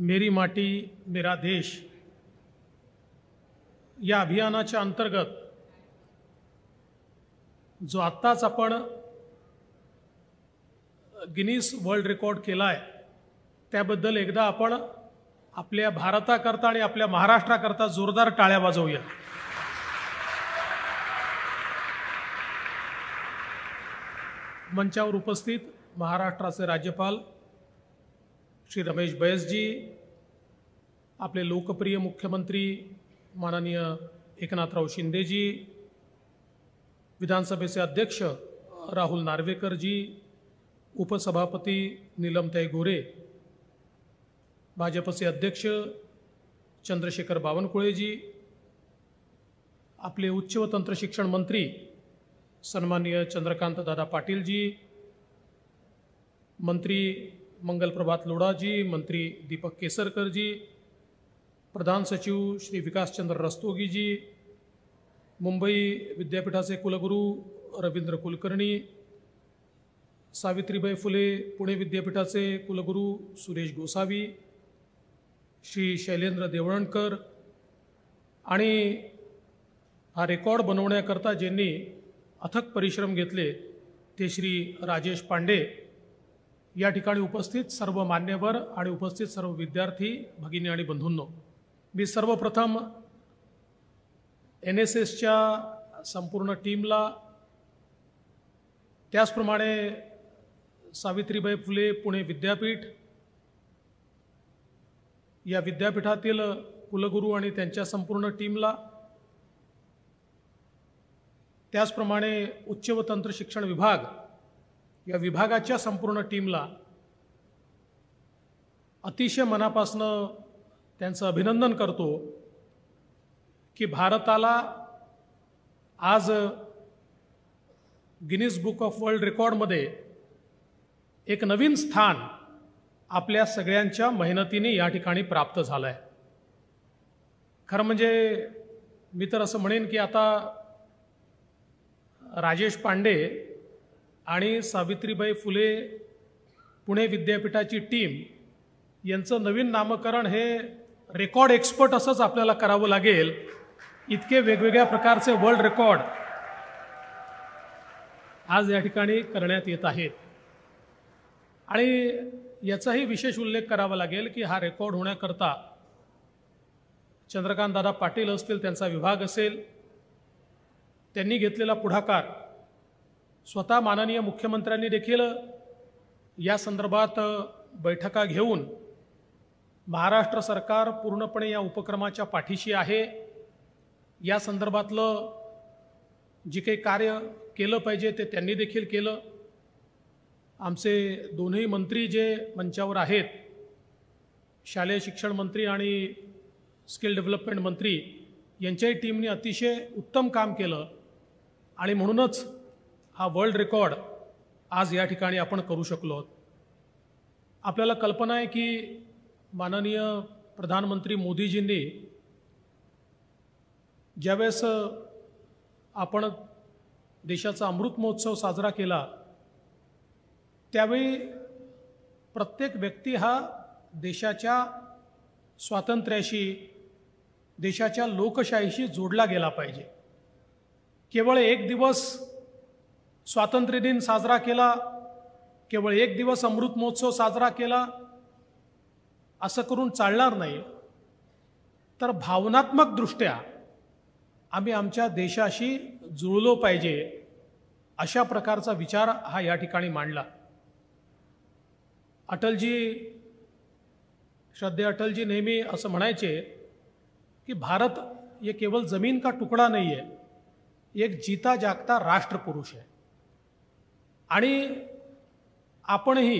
मेरी माटी मेरा देश या अभियानाच्या अंतर्गत जो आत्ताच आपण गिनीस वर्ल्ड रेकॉर्ड केला आहे त्याबद्दल एकदा आपण आपल्या भारताकरता आणि आपल्या महाराष्ट्राकरता जोरदार टाळ्या वाजवूया मंचावर उपस्थित महाराष्ट्राचे राज्यपाल श्री रमेश बैसजी आपले लोकप्रिय मुख्यमंत्री माननीय एकनाथराव शिंदेजी विधानसभेचे अध्यक्ष राहुल नार्वेकरजी उपसभापती निलमताई गोरे भाजपचे अध्यक्ष चंद्रशेखर बावनकुळेजी आपले उच्च व शिक्षण मंत्री सन्माननीय दादा पाटीलजी मंत्री मंगलप्रभात प्रभात लोढाजी मंत्री दीपक केसरकरजी प्रधान सचिव श्री विकासचंद्र रस्तोगीजी मुंबई विद्यापीठाचे कुलगुरू रवींद्र कुलकर्णी सावित्रीबाई फुले पुणे विद्यापीठाचे कुलगुरू सुरेश गोसावी श्री शैलेंद्र देवळणकर आणि हा रेकॉर्ड बनवण्याकरता ज्यांनी अथक परिश्रम घेतले ते श्री राजेश पांडे या ठिकाणी उपस्थित सर्व मान्यवर आणि उपस्थित सर्व विद्यार्थी भगिनी आणि बंधूंनो मी सर्वप्रथम एन एस एसच्या संपूर्ण टीमला त्याचप्रमाणे सावित्रीबाई फुले पुणे विद्यापीठ या विद्यापीठातील कुलगुरू आणि त्यांच्या संपूर्ण टीमला त्याचप्रमाणे उच्च व तंत्र शिक्षण विभाग या विभागाच्या संपूर्ण टीमला अतिशय मनापासनं त्यांचं अभिनंदन करतो की भारताला आज गिनीज बुक ऑफ वर्ल्ड रेकॉर्डमध्ये एक नवीन स्थान आपल्या सगळ्यांच्या मेहनतीने या ठिकाणी प्राप्त झालं आहे खरं म्हणजे मी तर असं म्हणेन की आता राजेश पांडे आणि सावित्रीबाई फुले पुणे विद्यापीठाची टीम यांचं नवीन नामकरण हे रेकॉर्ड एक्सपर्ट असंच आपल्याला करावं लागेल इतके वेगवेगळ्या प्रकारचे वर्ल्ड रेकॉर्ड आज या ठिकाणी करण्यात येत आहेत आणि याचाही विशेष उल्लेख करावा लागेल की हा रेकॉर्ड होण्याकरता चंद्रकांतदादा पाटील असतील त्यांचा विभाग असेल त्यांनी घेतलेला पुढाकार स्वतः माननीय मुख्यमंत्र्यांनी देखील या संदर्भात बैठका घेऊन महाराष्ट्र सरकार पूर्णपणे या उपक्रमाच्या पाठीशी आहे या संदर्भातलं जे काही कार्य केलं पाहिजे ते त्यांनी देखील केलं आमचे दोन्ही मंत्री जे मंचावर आहेत शालेय शिक्षण मंत्री आणि स्किल डेव्हलपमेंट मंत्री यांच्याही टीमने अतिशय उत्तम काम केलं आणि म्हणूनच हा वर्ल्ड रेकॉर्ड आज या ठिकाणी आपण करू शकलो आहोत आपल्याला कल्पना आहे की माननीय प्रधानमंत्री मोदीजींनी ज्यावेळेस आपण देशाचा अमृत महोत्सव साजरा केला त्यावेळी प्रत्येक व्यक्ती हा देशाच्या स्वातंत्र्याशी देशाच्या लोकशाहीशी जोडला गेला पाहिजे केवळ एक दिवस स्वातंत्र्य दिन साजरा केला केवळ एक दिवस अमृत महोत्सव साजरा केला असं करून चालणार नाही तर भावनात्मकदृष्ट्या आम्ही आमच्या देशाशी जुळलो पाहिजे अशा प्रकारचा विचार हा या ठिकाणी मांडला अटलजी श्रद्धे अटलजी नेहमी असं म्हणायचे की भारत हे केवळ जमीन का तुकडा नाही आहे एक जीता जागता राष्ट्रपुरुष आहे आणि आपणही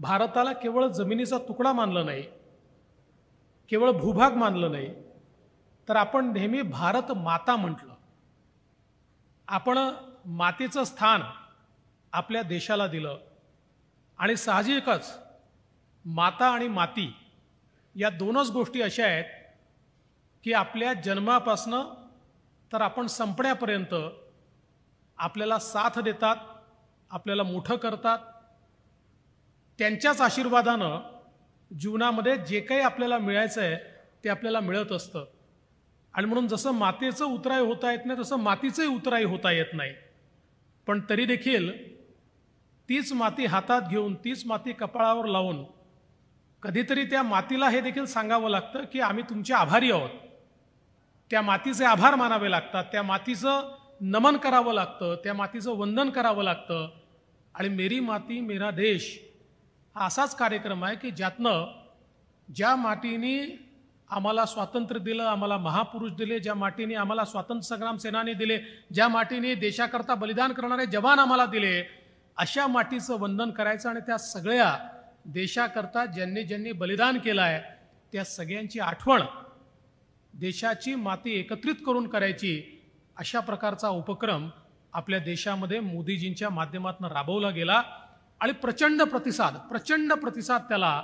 भारताला केवळ जमिनीचा तुकडा मानलं नाही केवळ भूभाग मानलं नाही तर आपण नेहमी भारत माता म्हटलं आपण मातेचं स्थान आपल्या देशाला दिलं आणि साहजिकच माता आणि माती या दोनच गोष्टी अशा आहेत की आपल्या जन्मापासनं तर आपण संपण्यापर्यंत आपल्याला साथ देतात आपल्याला मोठं करतात त्यांच्याच आशीर्वादानं जीवनामध्ये जे काही आपल्याला मिळायचं आहे ते आपल्याला मिळत असतं आणि म्हणून जसं मातेचं उतराई होता येत नाही तसं मातीचंही उतराई होता येत नाही पण तरी देखील तीच माती हातात घेऊन तीच माती कपाळावर लावून कधीतरी त्या मातीला हे देखील सांगावं लागतं की आम्ही तुमचे आभारी आहोत त्या मातीचे आभार मानावे लागतात त्या मातीचं नमन करावं लागतं त्या मातीचं वंदन करावं लागतं आणि मेरी माती मेरा देश हा असाच कार्यक्रम आहे की ज्यातनं ज्या मातीने आम्हाला स्वातंत्र्य दिलं आम्हाला महापुरुष दिले ज्या मातीने आम्हाला स्वातंत्र्य संग्राम सेनानी दिले ज्या मातीने देशाकरता बलिदान करणारे जवान आम्हाला दिले अशा मातीचं वंदन करायचं आणि त्या सगळ्या देशाकरता ज्यांनी ज्यांनी बलिदान केलं आहे त्या सगळ्यांची आठवण देशाची माती एकत्रित करून करायची अशा प्रकारचा उपक्रम आपल्या देशामध्ये मोदीजींच्या माध्यमातून राबवला गेला आणि प्रचंड प्रतिसाद प्रचंड प्रतिसाद त्याला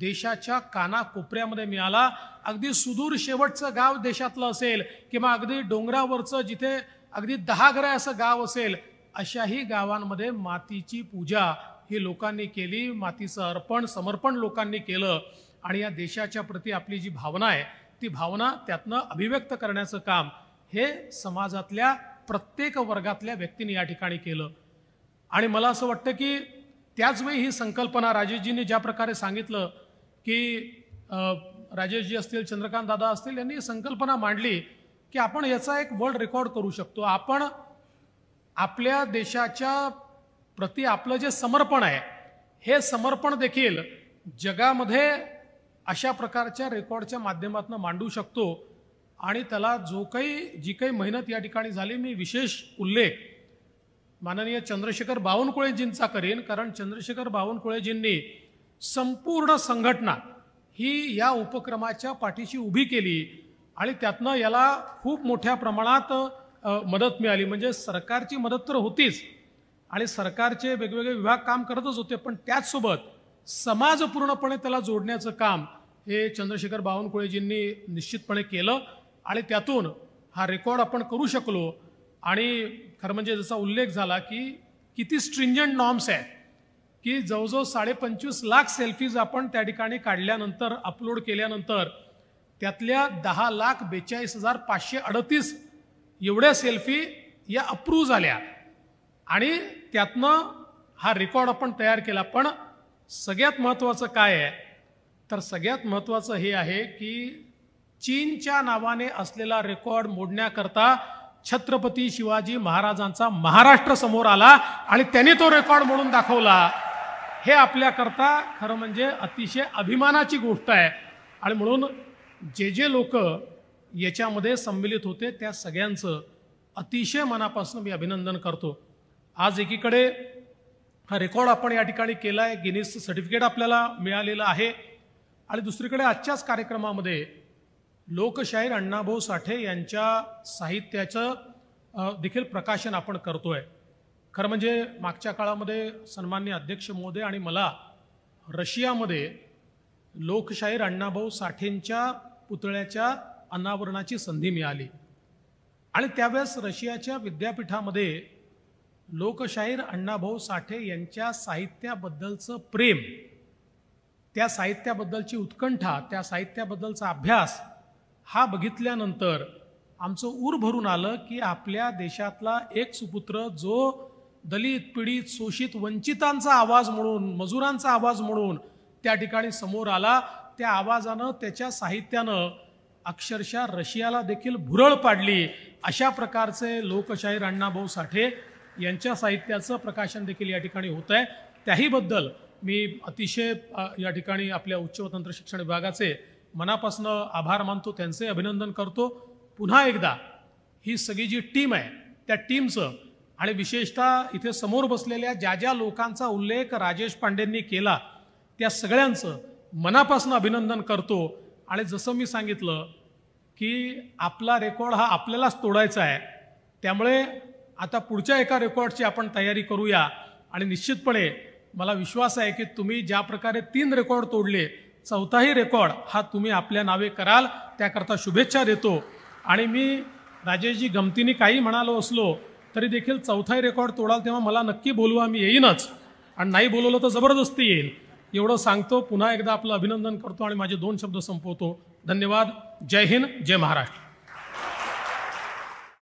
देशाच्या कानाकोपऱ्यामध्ये मिळाला अगदी सुदूर शेवटचं गाव देशातलं असेल किंवा अगदी डोंगरावरचं जिथे अगदी दहा घरे असं गाव असेल अशाही गावांमध्ये मातीची पूजा ही लोकांनी केली मातीचं अर्पण समर्पण लोकांनी केलं आणि या देशाच्या प्रती आपली जी भावना आहे ती भावना त्यातनं अभिव्यक्त करण्याचं काम हे समाजातल्या प्रत्येक वर्गातल्या व्यक्तीने या ठिकाणी केलं आणि मला असं वाटतं की त्याचवेळी ही संकल्पना राजेशजींनी ज्या प्रकारे सांगितलं की राजेशजी असतील चंद्रकांत दादा असतील यांनी संकल्पना मांडली की आपण याचा एक वर्ल्ड रेकॉर्ड करू शकतो आपण आपल्या देशाच्या प्रति आपलं जे समर्पण आहे हे समर्पण देखील जगामध्ये अशा प्रकारच्या रेकॉर्डच्या माध्यमातून मांडू शकतो आणि त्याला जो काही जी काही मेहनत या ठिकाणी झाली मी विशेष उल्लेख माननीय चंद्रशेखर बावनकुळेजींचा करेन कारण चंद्रशेखर बावनकुळेजींनी संपूर्ण संघटना ही या उपक्रमाच्या पाठीशी उभी केली आणि त्यातनं याला खूप मोठ्या प्रमाणात मदत मिळाली म्हणजे सरकारची मदत तर होतीच आणि सरकारचे वेगवेगळे विभाग काम करतच होते पण त्याचसोबत समाज पूर्णपणे त्याला जोडण्याचं काम हे चंद्रशेखर बावनकुळेजींनी निश्चितपणे केलं आणि त्यातून हा रेकॉर्ड आपण करू शकलो आणि खरं म्हणजे जसा उल्लेख झाला की किती स्ट्रिंजंट नॉर्म्स आहेत की जवळजवळ साडेपंचवीस लाख सेल्फीज आपण त्या ठिकाणी काढल्यानंतर अपलोड केल्यानंतर त्यातल्या दहा लाख बेचाळीस हजार पाचशे अडतीस एवढ्या सेल्फी या अप्रूव्ह झाल्या आणि त्यातनं हा रेकॉर्ड आपण तयार केला पण सगळ्यात महत्त्वाचं काय आहे तर सगळ्यात महत्त्वाचं हे आहे की चीनच्या नावाने असलेला रेकॉर्ड मोडण्याकरता छत्रपती शिवाजी महाराजांचा महाराष्ट्र समोर आला आणि त्यांनी तो रेकॉर्ड म्हणून दाखवला हे आपल्याकरता खरं म्हणजे अतिशय अभिमानाची गोष्ट आहे आणि म्हणून जे जे लोक याच्यामध्ये संमिलित होते त्या सगळ्यांचं अतिशय मनापासून मी अभिनंदन करतो आज एकीकडे हा रेकॉर्ड आपण या ठिकाणी केला आहे गिनीसचं सर्टिफिकेट आपल्याला मिळालेलं आहे आणि दुसरीकडे आजच्याच कार्यक्रमामध्ये लोकशाहीर अण्णाभाऊ साठे यांच्या साहित्याचं देखील प्रकाशन आपण करतोय खरं म्हणजे मागच्या काळामध्ये सन्मान्य अध्यक्ष मोदे आणि मला रशियामध्ये लोकशाहीर अण्णाभाऊ साठेंच्या पुतळ्याच्या अनावरणाची संधी मिळाली आणि त्यावेळेस रशियाच्या विद्यापीठामध्ये लोकशाहीर अण्णाभाऊ साठे यांच्या साहित्याबद्दलचं प्रेम त्या साहित्याबद्दलची उत्कंठा त्या साहित्याबद्दलचा अभ्यास हा बघितल्यानंतर आमचं ऊर भरून आलं की आपल्या देशातला एक सुपुत्र जो दलित पीडित शोषित वंचितांचा आवाज म्हणून मजुरांचा आवाज म्हणून त्या ठिकाणी समोर आला त्या आवाजानं त्याच्या साहित्यानं अक्षरशः रशियाला देखील भुरळ पाडली अशा प्रकारचे लोकशाहीर अण्णाभाऊ साठे यांच्या साहित्याचं प्रकाशन देखील या ठिकाणी होत आहे त्याहीबद्दल मी अतिशय या ठिकाणी आपल्या उच्च तंत्र शिक्षण विभागाचे मनापासून आभार मानतो त्यांचे अभिनंदन करतो पुन्हा एकदा ही सगळी जी टीम आहे त्या टीमचं आणि विशेषतः इथे समोर बसलेल्या ज्या ज्या लोकांचा उल्लेख राजेश पांडेंनी केला त्या सगळ्यांचं मनापासून अभिनंदन करतो आणि जसं मी सांगितलं की आपला रेकॉर्ड हा आपल्यालाच तोडायचा आहे त्यामुळे आता पुढच्या एका रेकॉर्डची आपण तयारी करूया आणि निश्चितपणे मला विश्वास आहे की तुम्ही ज्या प्रकारे तीन रेकॉर्ड तोडले चौथाही रेकॉर्ड हा तुम्ही आपल्या नावे कराल त्याकरता शुभेच्छा देतो आणि मी राजेशजी गमतीने काही म्हणालो असलो तरी देखील चौथाही रेकॉर्ड तोडाल तेव्हा मला नक्की बोलवा मी येईनच आणि नाही बोलवलं तर जबरदस्ती येईल एवढं सांगतो पुन्हा एकदा आपलं अभिनंदन करतो आणि माझे दोन शब्द संपवतो धन्यवाद जय हिंद जय महाराष्ट्र